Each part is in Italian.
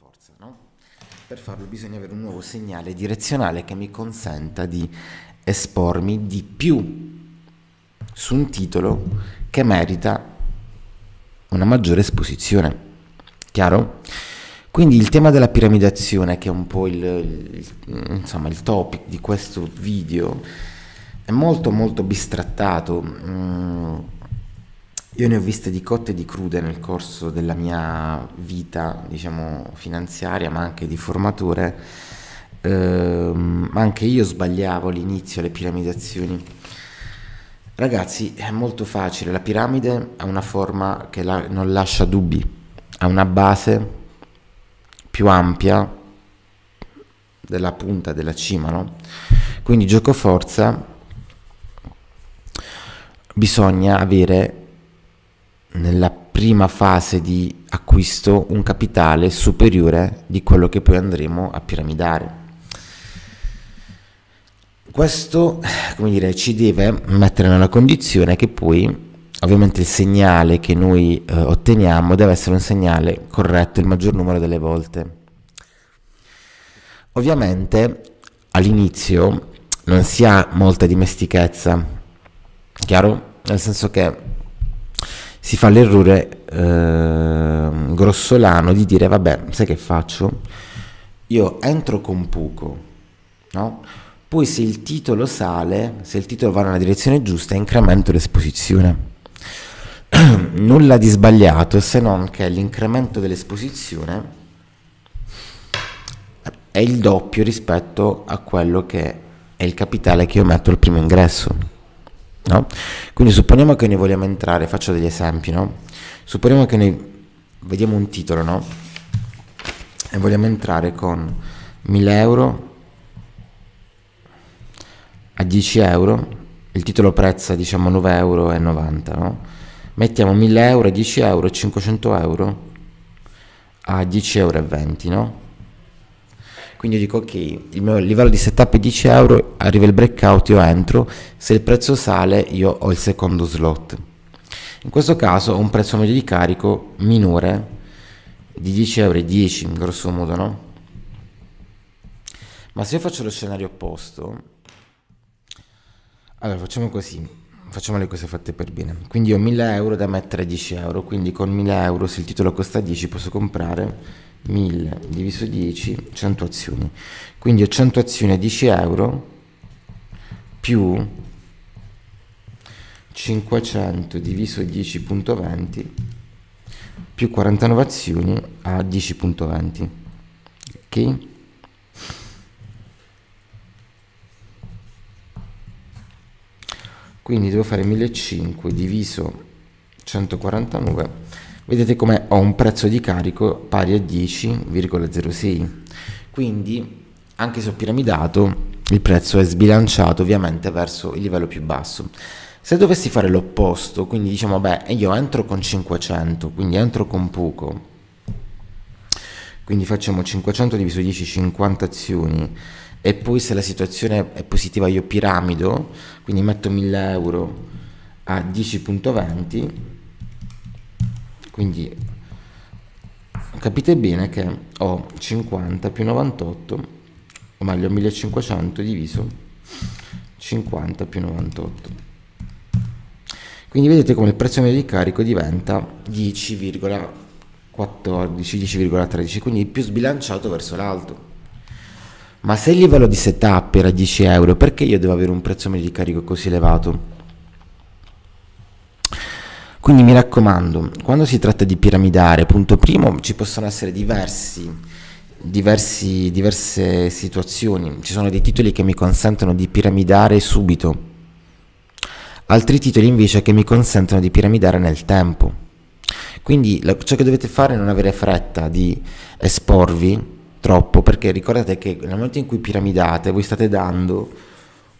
forza, no? Per farlo bisogna avere un nuovo segnale direzionale che mi consenta di espormi di più su un titolo che merita una maggiore esposizione. Chiaro? Quindi il tema della piramidazione, che è un po' il, il, insomma, il topic di questo video, è molto molto bistrattato. Mm io ne ho viste di cotte e di crude nel corso della mia vita, diciamo, finanziaria, ma anche di formatore. Ehm, anche io sbagliavo all'inizio le piramidazioni. Ragazzi, è molto facile, la piramide ha una forma che la, non lascia dubbi, ha una base più ampia della punta, della cima, no? Quindi gioco forza bisogna avere nella prima fase di acquisto un capitale superiore di quello che poi andremo a piramidare. Questo, come dire, ci deve mettere nella condizione che poi ovviamente il segnale che noi eh, otteniamo deve essere un segnale corretto il maggior numero delle volte. Ovviamente all'inizio non si ha molta dimestichezza, chiaro? Nel senso che si fa l'errore eh, grossolano di dire vabbè, sai che faccio? Io entro con poco, no? Poi se il titolo sale, se il titolo va nella direzione giusta, incremento l'esposizione. Nulla di sbagliato se non che l'incremento dell'esposizione è il doppio rispetto a quello che è il capitale che io metto al primo ingresso no? Quindi supponiamo che noi vogliamo entrare, faccio degli esempi, no? Supponiamo che noi vediamo un titolo, no? E vogliamo entrare con 1000 euro a 10 euro, il titolo prezza diciamo 9,90 euro, no? Mettiamo 1000 euro a 10 euro, 500 euro a 10,20 euro, no? quindi io dico ok il mio livello di setup è 10 euro arriva il breakout io entro se il prezzo sale io ho il secondo slot in questo caso ho un prezzo medio di carico minore di 10 euro e 10 in grosso modo no ma se io faccio lo scenario opposto allora facciamo così facciamo le cose fatte per bene. Quindi ho 1000 euro da mettere a 10 euro, quindi con 1000 euro se il titolo costa 10 posso comprare 1000 diviso 10, 100 azioni. Quindi ho 100 azioni a 10 euro più 500 diviso 10.20 più 49 azioni a 10.20. Ok? Quindi devo fare 1500 diviso 149 vedete come ho un prezzo di carico pari a 10,06 quindi anche se ho piramidato il prezzo è sbilanciato ovviamente verso il livello più basso se dovessi fare l'opposto quindi diciamo beh io entro con 500 quindi entro con poco quindi facciamo 500 diviso 10 50 azioni e poi se la situazione è positiva io piramido quindi metto 1000 euro a 10.20 quindi capite bene che ho 50 più 98 o meglio 1500 diviso 50 più 98 quindi vedete come il prezzo medio di carico diventa 10,14 10,13 quindi più sbilanciato verso l'alto ma se il livello di setup era 10 euro perché io devo avere un prezzo medio di carico così elevato quindi mi raccomando, quando si tratta di piramidare, punto primo, ci possono essere diversi, diversi, diverse situazioni, ci sono dei titoli che mi consentono di piramidare subito, altri titoli invece che mi consentono di piramidare nel tempo. Quindi la, ciò che dovete fare è non avere fretta di esporvi troppo, perché ricordate che nel momento in cui piramidate voi state dando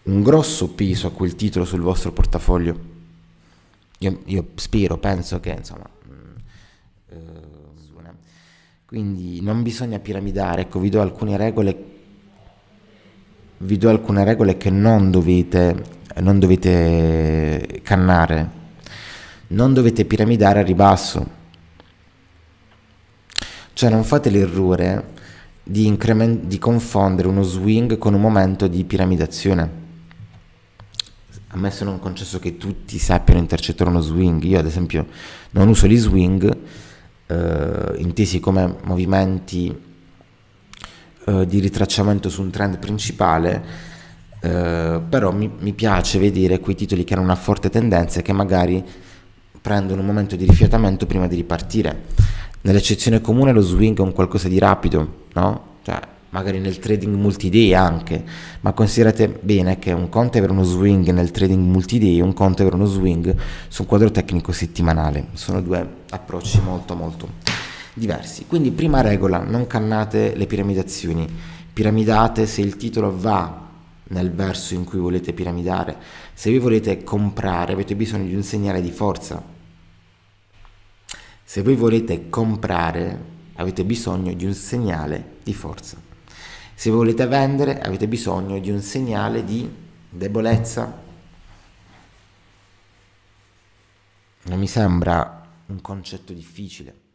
un grosso peso a quel titolo sul vostro portafoglio io, io spero, penso che insomma... Mh, mm, eh, quindi non bisogna piramidare, ecco, vi do alcune regole, vi do alcune regole che non dovete, non dovete cannare, non dovete piramidare a ribasso. Cioè non fate l'errore di, di confondere uno swing con un momento di piramidazione a me ammesso non concesso che tutti sappiano intercettare uno swing, io ad esempio non uso gli swing eh, intesi come movimenti eh, di ritracciamento su un trend principale, eh, però mi, mi, piace vedere quei titoli che hanno una forte tendenza e che magari prendono un momento di rifiatamento prima di ripartire. Nell'eccezione comune lo swing è un qualcosa di rapido, no? Cioè, magari nel trading multiday anche, ma considerate bene che un conto è avere uno swing nel trading multiday e un conto è avere uno swing su un quadro tecnico settimanale, sono due approcci molto molto diversi. Quindi prima regola, non cannate le piramidazioni, piramidate se il titolo va nel verso in cui volete piramidare, se vi volete comprare avete bisogno di un segnale di forza. Se voi volete comprare avete bisogno di un segnale di forza. Se volete vendere avete bisogno di un segnale di debolezza. Non mi sembra un concetto difficile.